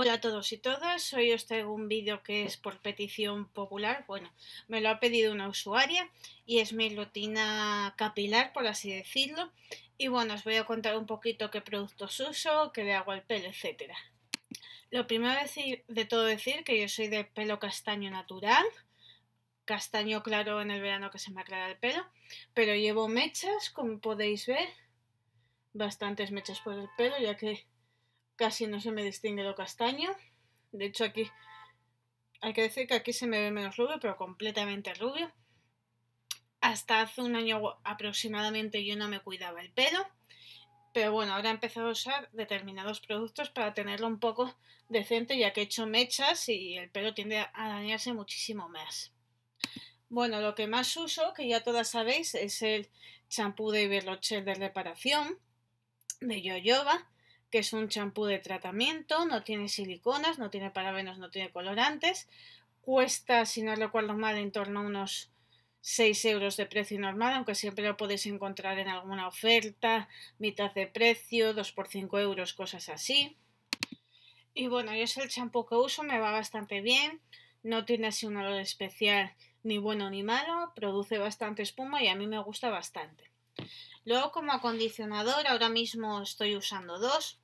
Hola a todos y todas, hoy os traigo un vídeo que es por petición popular, bueno, me lo ha pedido una usuaria y es mi rutina capilar, por así decirlo, y bueno, os voy a contar un poquito qué productos uso, qué le hago al pelo, etcétera. Lo primero de todo decir que yo soy de pelo castaño natural, castaño claro en el verano que se me aclara el pelo, pero llevo mechas, como podéis ver, bastantes mechas por el pelo, ya que casi no se me distingue lo castaño. De hecho, aquí hay que decir que aquí se me ve menos rubio, pero completamente rubio. Hasta hace un año aproximadamente yo no me cuidaba el pelo. Pero bueno, ahora he empezado a usar determinados productos para tenerlo un poco decente, ya que he hecho mechas y el pelo tiende a dañarse muchísimo más. Bueno, lo que más uso, que ya todas sabéis, es el champú de Iberlochel de reparación de Yoyoba que es un champú de tratamiento, no tiene siliconas, no tiene parabenos, no tiene colorantes. Cuesta, si no recuerdo mal, en torno a unos 6 euros de precio normal, aunque siempre lo podéis encontrar en alguna oferta, mitad de precio, 2 por 5 euros, cosas así. Y bueno, yo es el champú que uso, me va bastante bien, no tiene así un olor especial ni bueno ni malo, produce bastante espuma y a mí me gusta bastante. Luego como acondicionador ahora mismo estoy usando dos.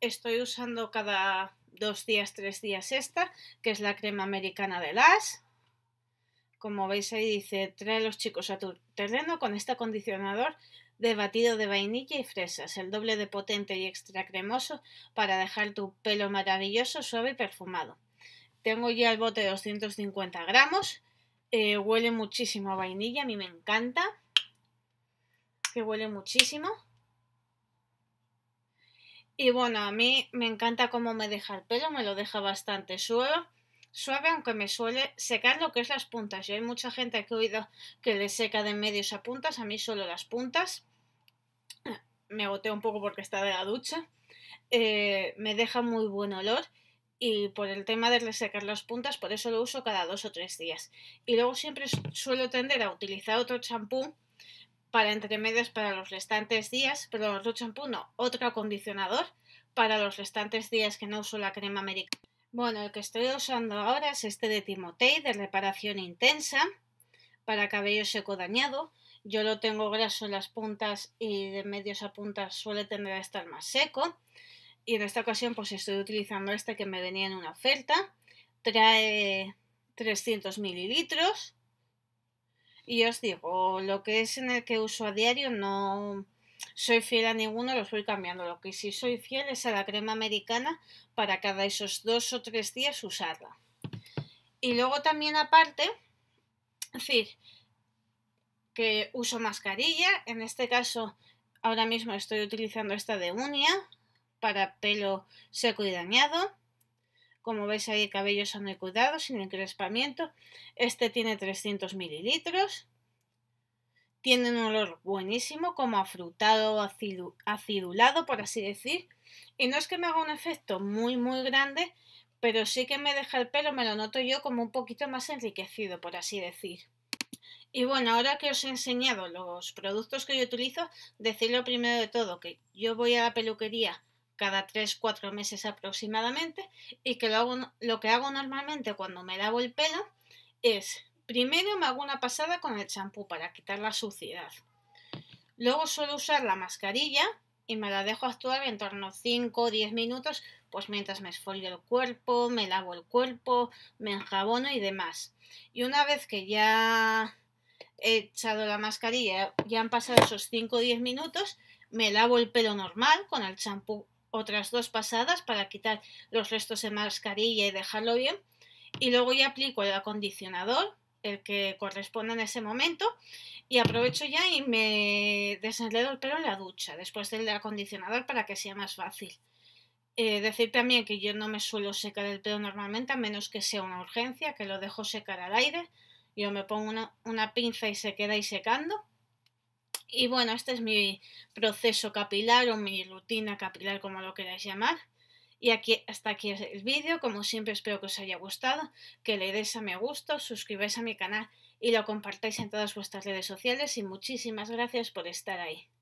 Estoy usando cada dos días, tres días esta, que es la crema americana de las. Como veis ahí dice, trae los chicos a tu terreno con este acondicionador de batido de vainilla y fresas, el doble de potente y extra cremoso para dejar tu pelo maravilloso, suave y perfumado. Tengo ya el bote de 250 gramos, eh, huele muchísimo a vainilla, a mí me encanta que huele muchísimo. Y bueno, a mí me encanta cómo me deja el pelo, me lo deja bastante suave, suave aunque me suele secar lo que es las puntas. Yo hay mucha gente que he oído que le seca de medios a puntas, a mí solo las puntas. Me agoteo un poco porque está de la ducha. Eh, me deja muy buen olor y por el tema de resecar las puntas, por eso lo uso cada dos o tres días. Y luego siempre suelo tender a utilizar otro champú para entremedios para los restantes días, pero los champú no, otro acondicionador para los restantes días que no uso la crema americana. Bueno, el que estoy usando ahora es este de Timotei de reparación intensa para cabello seco dañado. Yo lo tengo graso en las puntas y de medios a puntas suele tener a estar más seco. Y en esta ocasión pues estoy utilizando este que me venía en una oferta. Trae 300 mililitros y os digo, lo que es en el que uso a diario no soy fiel a ninguno, los voy cambiando. Lo que sí soy fiel es a la crema americana para cada esos dos o tres días usarla. Y luego también aparte, es decir, que uso mascarilla, en este caso ahora mismo estoy utilizando esta de Unia para pelo seco y dañado. Como veis ahí el cabello es y cuidado, sin encrespamiento. Este tiene 300 mililitros. Tiene un olor buenísimo, como afrutado o acidulado, por así decir. Y no es que me haga un efecto muy, muy grande, pero sí que me deja el pelo, me lo noto yo como un poquito más enriquecido, por así decir. Y bueno, ahora que os he enseñado los productos que yo utilizo, decirlo primero de todo, que yo voy a la peluquería cada 3-4 meses aproximadamente y que lo, hago, lo que hago normalmente cuando me lavo el pelo es primero me hago una pasada con el champú para quitar la suciedad. Luego suelo usar la mascarilla y me la dejo actuar en torno a 5 o 10 minutos, pues mientras me esfolio el cuerpo, me lavo el cuerpo, me enjabono y demás. Y una vez que ya he echado la mascarilla, ya han pasado esos 5 o 10 minutos, me lavo el pelo normal con el champú otras dos pasadas para quitar los restos de mascarilla y dejarlo bien. Y luego ya aplico el acondicionador, el que corresponda en ese momento. Y aprovecho ya y me desenredo el pelo en la ducha, después del acondicionador para que sea más fácil. Eh, decir también que yo no me suelo secar el pelo normalmente, a menos que sea una urgencia, que lo dejo secar al aire. Yo me pongo una, una pinza y se queda ahí secando y bueno, este es mi proceso capilar o mi rutina capilar, como lo queráis llamar. Y aquí, hasta aquí es el vídeo. Como siempre, espero que os haya gustado, que le deis a me gusto suscribáis a mi canal y lo compartáis en todas vuestras redes sociales. Y muchísimas gracias por estar ahí.